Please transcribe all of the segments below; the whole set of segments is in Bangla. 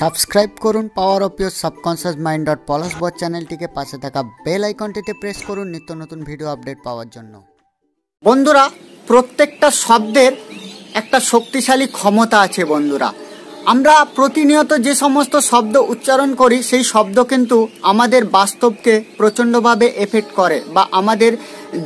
সাবস্ক্রাইব করুন power of your subconscious mind dot Palash Bar চ্যানেলটিকে পাশে থাকা বেল আইকনটিতে প্রেস করুন নিত্য নতুন ভিডিও আপডেট পাওয়ার জন্য বন্ধুরা প্রত্যেকটা শব্দের একটা শক্তিশালী ক্ষমতা আছে বন্ধুরা আমরা প্রতিনিয়ত যে সমস্ত শব্দ উচ্চারণ করি সেই শব্দ কিন্তু আমাদের বাস্তবকে প্রচণ্ডভাবে এফেক্ট করে বা আমাদের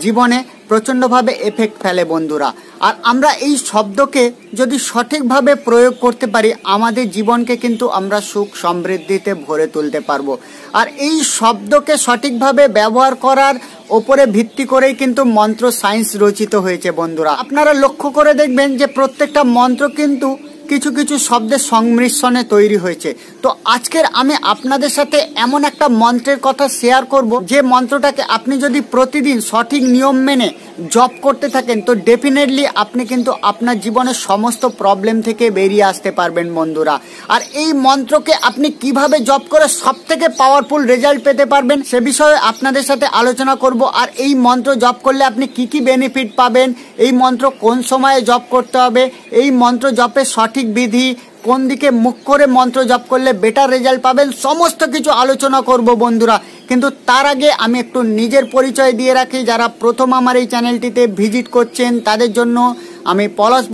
জীবনে প্রচণ্ডভাবে এফেক্ট ফেলে বন্ধুরা আর আমরা এই শব্দকে যদি সঠিকভাবে প্রয়োগ করতে পারি আমাদের জীবনকে কিন্তু আমরা সুখ সমৃদ্ধিতে ভরে তুলতে পারবো আর এই শব্দকে সঠিকভাবে ব্যবহার করার ওপরে ভিত্তি করেই কিন্তু মন্ত্র সায়েন্স রচিত হয়েছে বন্ধুরা আপনারা লক্ষ্য করে দেখবেন যে প্রত্যেকটা মন্ত্র কিন্তু কিছু কিছু শব্দের সংমিশ্রণে তৈরি হয়েছে তো আজকের আমি আপনাদের সাথে এমন একটা মন্ত্রের কথা শেয়ার করব যে মন্ত্রটাকে আপনি যদি প্রতিদিন সঠিক নিয়ম মেনে জব করতে থাকেন তো ডেফিনেটলি আপনি কিন্তু আপনার জীবনের সমস্ত প্রবলেম থেকে বেরিয়ে আসতে পারবেন বন্ধুরা আর এই মন্ত্রকে আপনি কিভাবে জব করে সব থেকে পাওয়ারফুল রেজাল্ট পেতে পারবেন সে বিষয়ে আপনাদের সাথে আলোচনা করব আর এই মন্ত্র জব করলে আপনি কি কি বেনিফিট পাবেন এই মন্ত্র কোন সময়ে জব করতে হবে এই মন্ত্র জপের সঠিক বিধি কোন দিকে মুখ করে মন্ত্র জপ করলে বেটার রেজাল্ট পাবেন সমস্ত কিছু আলোচনা করব বন্ধুরা কিন্তু তার আগে আমি একটু নিজের পরিচয় দিয়ে রাখি যারা প্রথম আমার এই চ্যানেলটিতে ভিজিট করছেন তাদের জন্য আমি পলাশ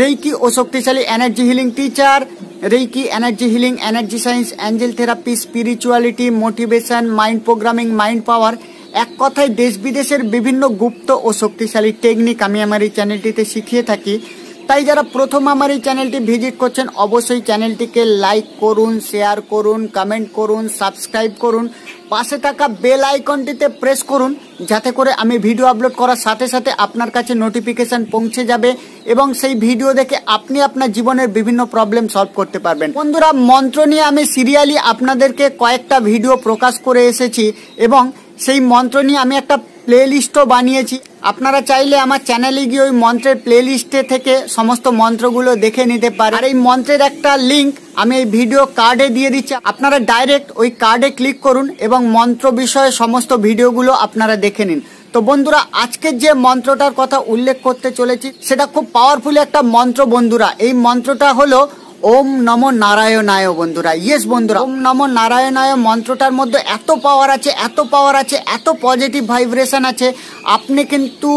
রেইকি ও শক্তিশালী energy healing teacher reiki energy healing energy science angel therapy spirituality motivation mind programming mind power এক কথায় দেশ বিদেশের বিভিন্ন গুপ্ত ও শক্তিশালী টেকনিক আমি আমার এই চ্যানেলটিতে শিখিয়ে থাকি তাই যারা প্রথম আমার এই চ্যানেলটি ভিজিট করছেন অবশ্যই চ্যানেলটিকে লাইক করুন শেয়ার করুন কমেন্ট করুন সাবস্ক্রাইব করুন পাশে থাকা বেল আইকনটিতে প্রেস করুন যাতে করে আমি ভিডিও আপলোড করার সাথে সাথে আপনার কাছে নোটিফিকেশান পৌঁছে যাবে এবং সেই ভিডিও দেখে আপনি আপনার জীবনের বিভিন্ন প্রবলেম সলভ করতে পারবেন বন্ধুরা মন্ত্র নিয়ে আমি সিরিয়ালি আপনাদেরকে কয়েকটা ভিডিও প্রকাশ করে এসেছি এবং সেই মন্ত্র নিয়ে আমি একটা প্লেলিস্টও বানিয়েছি আপনারা চাইলে আমার চ্যানেলে গিয়ে ওই মন্ত্রের প্লেলিস্টে থেকে সমস্ত মন্ত্রগুলো দেখে নিতে পারেন আর এই মন্ত্রের একটা লিঙ্ক আমি এই ভিডিও কার্ডে দিয়ে দিচ্ছি আপনারা ডাইরেক্ট ওই কার্ডে ক্লিক করুন এবং মন্ত্র বিষয়ে সমস্ত ভিডিওগুলো আপনারা দেখে নিন তো বন্ধুরা আজকের যে মন্ত্রটার কথা উল্লেখ করতে চলেছি সেটা খুব পাওয়ারফুল একটা মন্ত্র বন্ধুরা এই মন্ত্রটা হলো ওম নম নারায়ণায় বন্ধুরা ইয়েস বন্ধুরা ওম নম নারায়ণায় মন্ত্রটার মধ্যে এত পাওয়ার আছে এত পাওয়ার আছে এত পজিটিভ ভাইব্রেশন আছে আপনি কিন্তু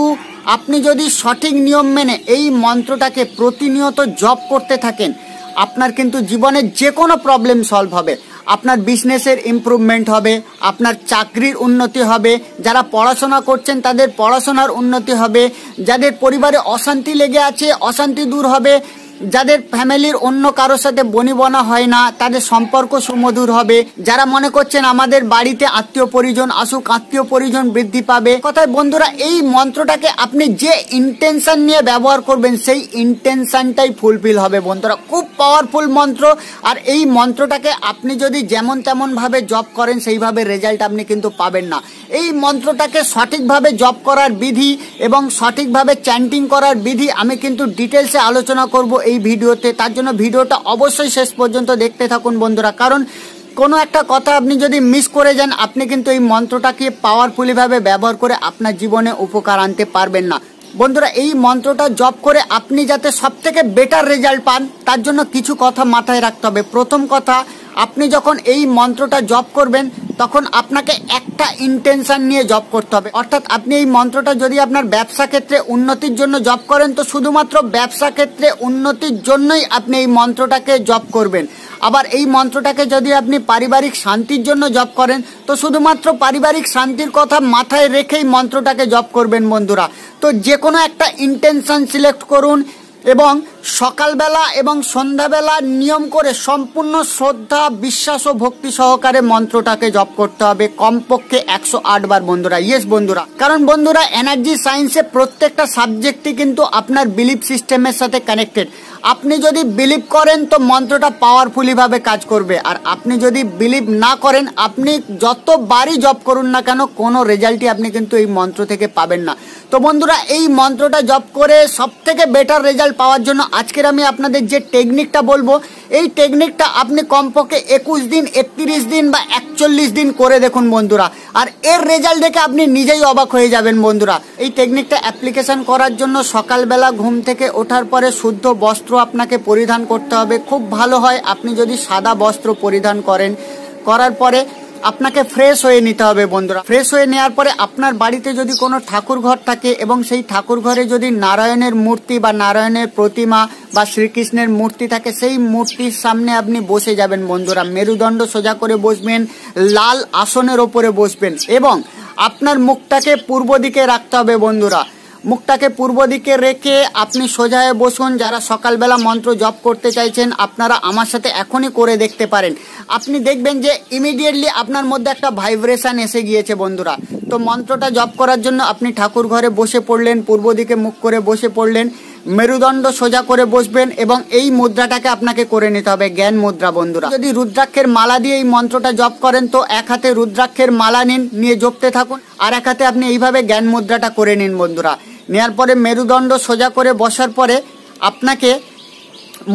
আপনি যদি সঠিক নিয়ম মেনে এই মন্ত্রটাকে প্রতিনিয়ত জপ করতে থাকেন আপনার কিন্তু জীবনের যে কোনো প্রবলেম সলভ হবে আপনার বিজনেসের ইম্প্রুভমেন্ট হবে আপনার চাকরির উন্নতি হবে যারা পড়াশোনা করছেন তাদের পড়াশোনার উন্নতি হবে যাদের পরিবারে অশান্তি লেগে আছে অশান্তি দূর হবে যাদের ফ্যামিলির অন্য কারোর সাথে বনিবনা হয় না তাদের সম্পর্ক সুমধুর হবে যারা মনে করছেন আমাদের বাড়িতে আত্মীয় পরিজন আসুক আত্মীয় পরিজন বৃদ্ধি পাবে কথায় বন্ধুরা এই মন্ত্রটাকে আপনি যে ইন্টেনশন নিয়ে ব্যবহার করবেন সেই ইন্টেনশনটাই ফুলফিল হবে বন্ধুরা খুব পাওয়ারফুল মন্ত্র আর এই মন্ত্রটাকে আপনি যদি যেমন তেমনভাবে জব করেন সেইভাবে রেজাল্ট আপনি কিন্তু পাবেন না এই মন্ত্রটাকে সঠিকভাবে জব করার বিধি এবং সঠিকভাবে চ্যান্টিং করার বিধি আমি কিন্তু ডিটেলসে আলোচনা করব এই এই ভিডিওতে তার জন্য ভিডিওটা অবশ্যই শেষ পর্যন্ত দেখতে থাকুন বন্ধুরা কারণ কোনো একটা কথা আপনি যদি মিস করে যান আপনি কিন্তু এই মন্ত্রটাকে পাওয়ারফুলিভাবে ব্যবহার করে আপনার জীবনে উপকার আনতে পারবেন না বন্ধুরা এই মন্ত্রটা জপ করে আপনি যাতে সবথেকে বেটার রেজাল্ট পান তার জন্য কিছু কথা মাথায় রাখতে হবে প্রথম কথা আপনি যখন এই মন্ত্রটা জপ করবেন তখন আপনাকে একটা ইন্টেনশন নিয়ে জব করতে হবে অর্থাৎ আপনি এই মন্ত্রটা যদি আপনার ব্যবসা ক্ষেত্রে উন্নতির জন্য জব করেন তো শুধুমাত্র ব্যবসা ক্ষেত্রে উন্নতির জন্যই আপনি এই মন্ত্রটাকে জব করবেন আবার এই মন্ত্রটাকে যদি আপনি পারিবারিক শান্তির জন্য জপ করেন তো শুধুমাত্র পারিবারিক শান্তির কথা মাথায় রেখেই মন্ত্রটাকে জপ করবেন বন্ধুরা তো যে কোনো একটা ইন্টেনশন সিলেক্ট করুন এবং সকালবেলা এবং সন্ধ্যাবেলা নিয়ম করে সম্পূর্ণ শ্রদ্ধা বিশ্বাস ও ভক্তি সহকারে মন্ত্রটাকে জপ করতে হবে কমপক্ষে একশো বার বন্ধুরা ইয়েস বন্ধুরা কারণ বন্ধুরা এনার্জি সায়েন্সে প্রত্যেকটা সাবজেক্টই কিন্তু আপনার বিলিফ সিস্টেমের সাথে কানেক্টেড আপনি যদি বিলিভ করেন তো মন্ত্রটা পাওয়ারফুলিভাবে কাজ করবে আর আপনি যদি বিলিভ না করেন আপনি যতবারই জব করুন না কেন কোনো রেজাল্টই আপনি কিন্তু এই মন্ত্র থেকে পাবেন না তো বন্ধুরা এই মন্ত্রটা জব করে সব থেকে বেটার রেজাল্ট পাওয়ার জন্য আজকের আমি আপনাদের যে টেকনিকটা বলবো এই টেকনিকটা আপনি কমপক্ষে একুশ দিন একত্রিশ দিন বা একচল্লিশ দিন করে দেখুন বন্ধুরা আর এর রেজাল্ট দেখে আপনি নিজেই অবাক হয়ে যাবেন বন্ধুরা এই টেকনিকটা অ্যাপ্লিকেশন করার জন্য সকালবেলা ঘুম থেকে ওঠার পরে শুদ্ধ বস্ত্র আপনাকে পরিধান করতে হবে খুব ভালো হয় আপনি যদি সাদা বস্ত্র পরিধান করেন করার পরে আপনাকে ফ্রেশ হয়ে নিতে হবে বন্ধুরা ফ্রেশ হয়ে নেওয়ার পরে আপনার বাড়িতে যদি কোনো ঠাকুর ঘর থাকে এবং সেই ঠাকুর ঘরে যদি নারায়ণের মূর্তি বা নারায়ণের প্রতিমা বা শ্রীকৃষ্ণের মূর্তি থাকে সেই মূর্তির সামনে আপনি বসে যাবেন বন্ধুরা মেরুদণ্ড সোজা করে বসবেন লাল আসনের ওপরে বসবেন এবং আপনার মুখটাকে পূর্ব দিকে রাখতে হবে বন্ধুরা মুখটাকে পূর্ব দিকে রেখে আপনি সোজায় বসুন যারা সকালবেলা মন্ত্র জপ করতে চাইছেন আপনারা আমার সাথে এখনই করে দেখতে পারেন আপনি দেখবেন যে ইমিডিয়েটলি আপনার মধ্যে একটা ভাইব্রেশান এসে গিয়েছে বন্ধুরা তো মন্ত্রটা জপ করার জন্য আপনি ঠাকুর ঘরে বসে পড়লেন পূর্ব দিকে মুখ করে বসে পড়লেন মেরুদণ্ড সোজা করে বসবেন এবং এই মুদ্রাটাকে আপনাকে করে নিতে হবে জ্ঞান মুদ্রা বন্ধুরা যদি রুদ্রাক্ষের মালা দিয়ে এই মন্ত্রটা জপ করেন তো এক হাতে রুদ্রাক্ষের মালা নিন নিয়ে জপতে থাকুন আর এক হাতে আপনি এইভাবে জ্ঞান মুদ্রাটা করে নিন বন্ধুরা নেওয়ার পরে মেরুদণ্ড সোজা করে বসার পরে আপনাকে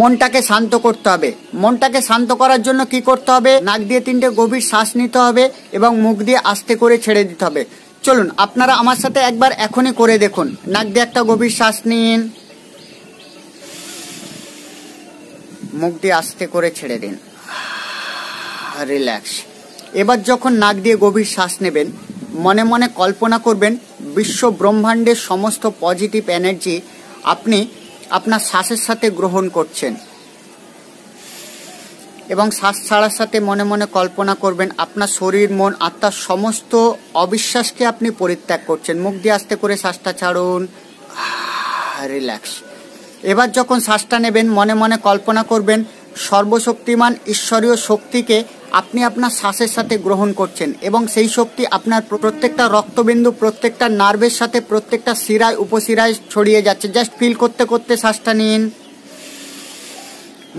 মনটাকে শান্ত করতে হবে মনটাকে শান্ত করার জন্য কি করতে হবে নাক দিয়ে তিনটে গভীর শ্বাস নিতে হবে এবং মুখ দিয়ে আস্তে করে ছেড়ে দিতে হবে চলুন আপনারা আমার সাথে একবার এখনই করে দেখুন নাক দিয়ে একটা গভীর শ্বাস নিন মুখ দিয়ে আস্তে করে ছেড়ে দিন রিল্যাক্স এবার যখন নাক দিয়ে গভীর শ্বাস নেবেন মনে মনে কল্পনা করবেন বিশ্ব ব্রহ্মাণ্ডের সমস্ত পজিটিভ এনার্জি আপনি আপনার শ্বাসের সাথে গ্রহণ করছেন এবং শ্বাস ছাড়ার সাথে মনে মনে কল্পনা করবেন আপনার শরীর মন আত্মার সমস্ত অবিশ্বাসকে আপনি পরিত্যাগ করছেন মুখ দিয়ে আস্তে করে শ্বাসটা ছাড়ুন রিল্যাক্স এবার যখন শ্বাসটা নেবেন মনে মনে কল্পনা করবেন সর্বশক্তিমান ঈশ্বরীয় শক্তিকে আপনি আপনার শ্বাসের সাথে গ্রহণ করছেন এবং সেই শক্তি আপনার প্রত্যেকটা রক্তবিন্দু প্রত্যেকটা নার্ভের সাথে প্রত্যেকটা শিরায় উপশিরায় ছড়িয়ে যাচ্ছে জাস্ট ফিল করতে করতে শ্বাসটা নিন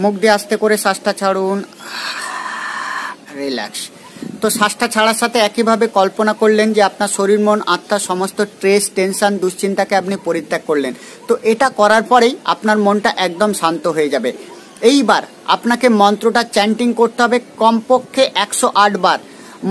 মুখ দিয়ে আস্তে করে শ্বাসটা ছাড়ুন রিল্যাক্স তো শ্বাসটা ছাড়ার সাথে একইভাবে কল্পনা করলেন যে আপনার শরীর মন আত্মা সমস্ত স্ট্রেস টেনশন দুশ্চিন্তাকে আপনি পরিত্যাগ করলেন তো এটা করার পরেই আপনার মনটা একদম শান্ত হয়ে যাবে এইবার আপনাকে মন্ত্রটা চ্যান্টিং করতে হবে কমপক্ষে একশো বার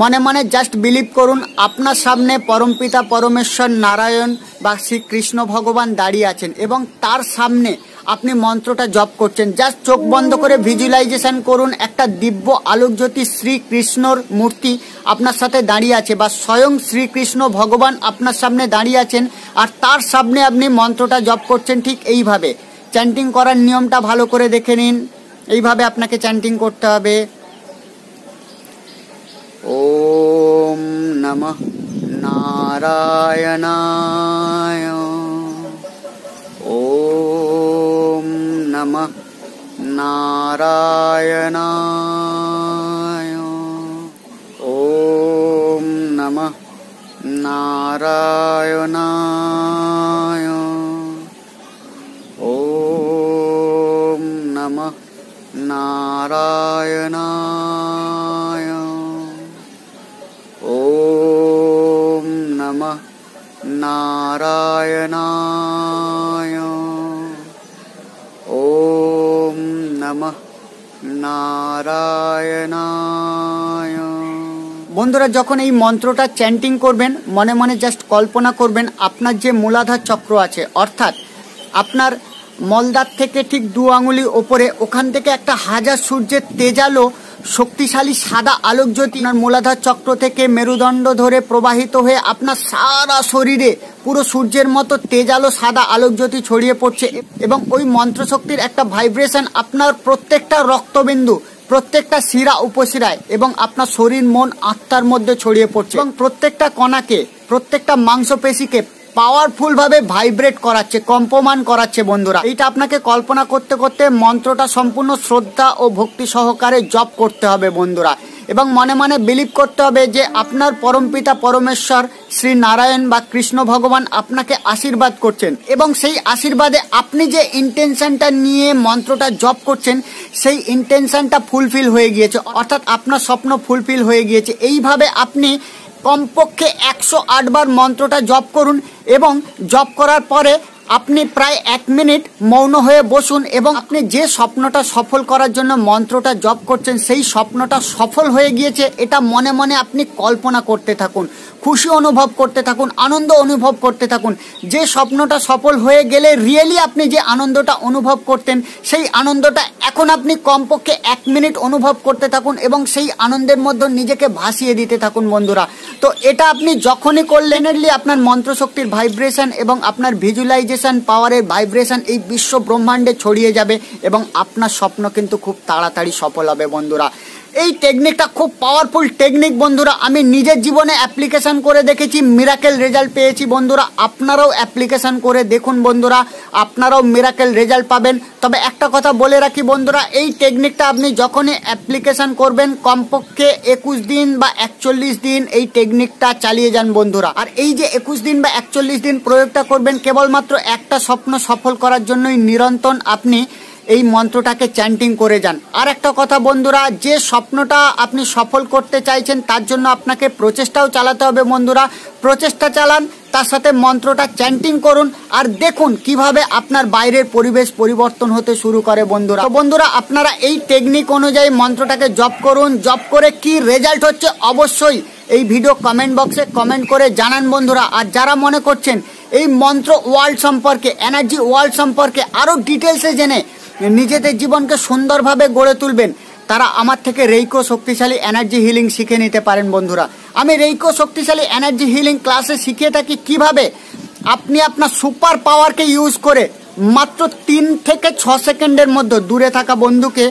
মনে মনে জাস্ট বিলিভ করুন আপনার সামনে পরমপিতা পরমেশ্বর নারায়ণ বা শ্রীকৃষ্ণ ভগবান দাঁড়িয়ে আছেন এবং তার সামনে আপনি মন্ত্রটা জপ করছেন জাস্ট চোখ বন্ধ করে ভিজুয়ালাইজেশন করুন একটা দিব্য আলোকজ্যোতি শ্রীকৃষ্ণর মূর্তি আপনার সাথে দাঁড়িয়ে আছে বা স্বয়ং শ্রীকৃষ্ণ ভগবান আপনার সামনে দাঁড়িয়ে আছেন আর তার সামনে আপনি মন্ত্রটা জপ করছেন ঠিক এইভাবে চ্যান্টিং করার নিয়মটা ভালো করে দেখে নিন এইভাবে আপনাকে চ্যান্টিং করতে হবে ওম নম নারায়ণায় ওম নম নারায়ণায় ওম নম নারায়ণায় नारायणाय ॐ नमः नारायणाय ॐ नमः নারায়ণায় বন্ধুরা যখন এই মন্ত্রটা চ্যান্টিং করবেন মনে মনে জাস্ট কল্পনা করবেন আপনার যে মূলাধার চক্র আছে অর্থাৎ আপনার মলদার থেকে ঠিক দু আঙুলি ওপরে ওখান থেকে একটা হাজার সূর্যের তেজালো শক্তিশালী সাদা আলোক জ্যোতি আপনার মূলাধার চক্র থেকে মেরুদণ্ড ধরে প্রবাহিত হয়ে আপনার সারা শরীরে পুরো সূর্যের মতো তেজালো সাদা আলোক জ্যোতি ছড়িয়ে পড়ছে এবং ওই মন্ত্রশক্তির একটা ভাইব্রেশন আপনার প্রত্যেকটা রক্তবিন্দু প্রত্যেকটা শিরা উপশিরায় এবং আপনার শরীর মন আত্মার মধ্যে ছড়িয়ে পড়ছে এবং প্রত্যেকটা কণাকে প্রত্যেকটা মাংসপেশিকে পাওয়ারফুল ভাবে ভাইব্রেট করাচ্ছে কম্পমান করাচ্ছে বন্ধুরা এটা আপনাকে কল্পনা করতে করতে মন্ত্রটা সম্পূর্ণ শ্রদ্ধা ও ভক্তি সহকারে জপ করতে হবে বন্ধুরা এবং মনে মনে বিলিভ করতে হবে যে আপনার পরমপিতা পরমেশ্বর শ্রী নারায়ণ বা কৃষ্ণ ভগবান আপনাকে আশীর্বাদ করছেন এবং সেই আশীর্বাদে আপনি যে ইন্টেনশনটা নিয়ে মন্ত্রটা জপ করছেন সেই ইন্টেনশনটা ফুলফিল হয়ে গিয়েছে অর্থাৎ আপনার স্বপ্ন ফুলফিল হয়ে গিয়েছে এইভাবে আপনি কমপক্ষে একশো আটবার মন্ত্রটা জপ করুন এবং জপ করার পরে আপনি প্রায় এক মিনিট মৌন হয়ে বসুন এবং আপনি যে স্বপ্নটা সফল করার জন্য মন্ত্রটা জপ করছেন সেই স্বপ্নটা সফল হয়ে গিয়েছে এটা মনে মনে আপনি কল্পনা করতে থাকুন খুশি অনুভব করতে থাকুন আনন্দ অনুভব করতে থাকুন যে স্বপ্নটা সফল হয়ে গেলে রিয়েলি আপনি যে আনন্দটা অনুভব করতেন সেই আনন্দটা এখন আপনি কমপক্ষে এক মিনিট অনুভব করতে থাকুন এবং সেই আনন্দের মধ্যে নিজেকে ভাসিয়ে দিতে থাকুন বন্ধুরা তো এটা আপনি যখনই করলেন আপনার মন্ত্রশক্তির ভাইব্রেশন এবং আপনার ভিজুয়ালাইজেশন ভাইব্রেশন পাওয়ারের ভাইব্রেশন এই বিশ্ব ব্রহ্মাণ্ডে ছড়িয়ে যাবে এবং আপনার স্বপ্ন কিন্তু খুব তাড়াতাড়ি সফল হবে বন্ধুরা এই টেকনিকটা খুব পাওয়ারফুল টেকনিক বন্ধুরা আমি নিজের জীবনে অ্যাপ্লিকেশন করে দেখেছি মিরাকেল রেজাল্ট পেয়েছি বন্ধুরা আপনারাও অ্যাপ্লিকেশন করে দেখুন বন্ধুরা আপনারাও মিরাকেল রেজাল্ট পাবেন তবে একটা কথা বলে রাখি বন্ধুরা এই টেকনিকটা আপনি যখনই অ্যাপ্লিকেশন করবেন কমপক্ষে একুশ দিন বা একচল্লিশ দিন এই টেকনিকটা চালিয়ে যান বন্ধুরা আর এই যে একুশ দিন বা একচল্লিশ দিন প্রয়োগটা করবেন কেবলমাত্র একটা স্বপ্ন সফল করার জন্যই নিরন্তর আপনি এই মন্ত্রটাকে চ্যান্টিং করে যান আর একটা কথা বন্ধুরা যে স্বপ্নটা আপনি সফল করতে চাইছেন তার জন্য আপনাকে প্রচেষ্টাও চালাতে হবে বন্ধুরা প্রচেষ্টা চালান তার সাথে মন্ত্রটা চ্যান্টিং করুন আর দেখুন কিভাবে আপনার বাইরের পরিবেশ পরিবর্তন হতে শুরু করে বন্ধুরা তো বন্ধুরা আপনারা এই টেকনিক অনুযায়ী মন্ত্রটাকে জপ করুন জব করে কি রেজাল্ট হচ্ছে অবশ্যই এই ভিডিও কমেন্ট বক্সে কমেন্ট করে জানান বন্ধুরা আর যারা মনে করছেন এই মন্ত্র ওয়ার্ল্ড সম্পর্কে এনার্জি ওয়ার্ল্ড সম্পর্কে আরও ডিটেলসে জেনে নিজেদের জীবনকে সুন্দরভাবে গড়ে তুলবেন তারা আমার থেকে রেইকো শক্তিশালী এনার্জি হিলিং শিখে নিতে পারেন বন্ধুরা আমি রেইকো শক্তিশালী এনার্জি হিলিং ক্লাসে শিখিয়ে থাকি কিভাবে আপনি আপনার সুপার পাওয়ারকে ইউজ করে মাত্র তিন থেকে ছ সেকেন্ডের মধ্যে দূরে থাকা বন্ধুকে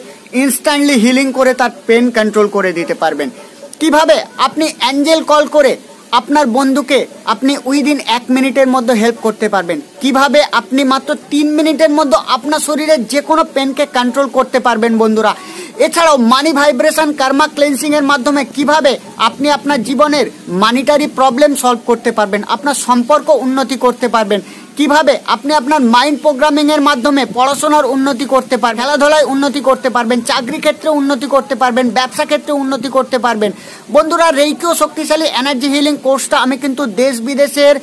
ইনস্ট্যান্টলি হিলিং করে তার পেন কন্ট্রোল করে দিতে পারবেন কিভাবে আপনি অ্যাঞ্জেল কল করে আপনার বন্ধুকে আপনি উইদিন এক মিনিটের মধ্যে হেল্প করতে পারবেন কিভাবে আপনি মাত্র তিন মিনিটের মধ্যে আপনার শরীরের যে কোনো পেনকে কন্ট্রোল করতে পারবেন বন্ধুরা এছাড়াও মানি ভাইব্রেশন কার্মা ক্লেন্সিংয়ের মাধ্যমে কিভাবে আপনি আপনার জীবনের মানিটারি প্রবলেম সলভ করতে পারবেন আপনার সম্পর্ক উন্নতি করতে পারবেন কিভাবে আপনি আপনার মাইন্ড প্রোগ্রামিংয়ের মাধ্যমে পড়াশোনার উন্নতি করতে পারবেন খেলাধুলায় উন্নতি করতে পারবেন চাকরি ক্ষেত্রে উন্নতি করতে পারবেন ব্যবসা ক্ষেত্রে উন্নতি করতে পারবেন বন্ধুরা রেইকিও শক্তিশালী এনার্জি হিলিং কোর্সটা আমি কিন্তু দেশ বিদেশের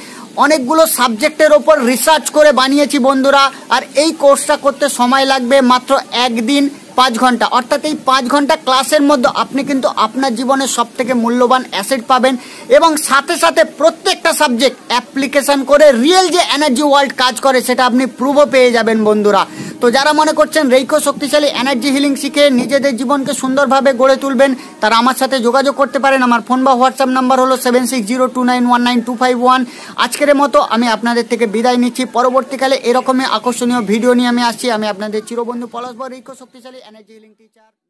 অনেকগুলো সাবজেক্টের ওপর রিসার্চ করে বানিয়েছি বন্ধুরা আর এই কোর্সটা করতে সময় লাগবে মাত্র একদিন পাঁচ ঘন্টা অর্থাৎ এই পাঁচ ঘন্টা ক্লাসের মধ্যে আপনি কিন্তু আপনার জীবনের সব থেকে মূল্যবান অ্যাসেট পাবেন এবং সাথে সাথে প্রত্যেকটা সাবজেক্ট অ্যাপ্লিকেশান করে রিয়েল যে এনার্জি ওয়ার্ল্ড কাজ করে সেটা আপনি প্রুভও পেয়ে যাবেন বন্ধুরা তো যারা মনে করছেন রেইকো শক্তিশালী এনার্জি হিলিং শিখে নিজেদের জীবনকে সুন্দরভাবে গড়ে তুলবেন তারা আমার সাথে যোগাযোগ করতে পারেন আমার ফোন বা হোয়াটসঅ্যাপ নাম্বার হলো seven six zero two nine one nine two five one আজকের মতো আমি আপনাদের থেকে বিদায় নিচ্ছি পরবর্তীকালে এরকমই আকর্ষণীয় ভিডিও নিয়ে আমি আসছি আমি আপনাদের চিরবন্ধু পলাশ রেইকো শক্তিশালী এনার্জি হিলিং টিচার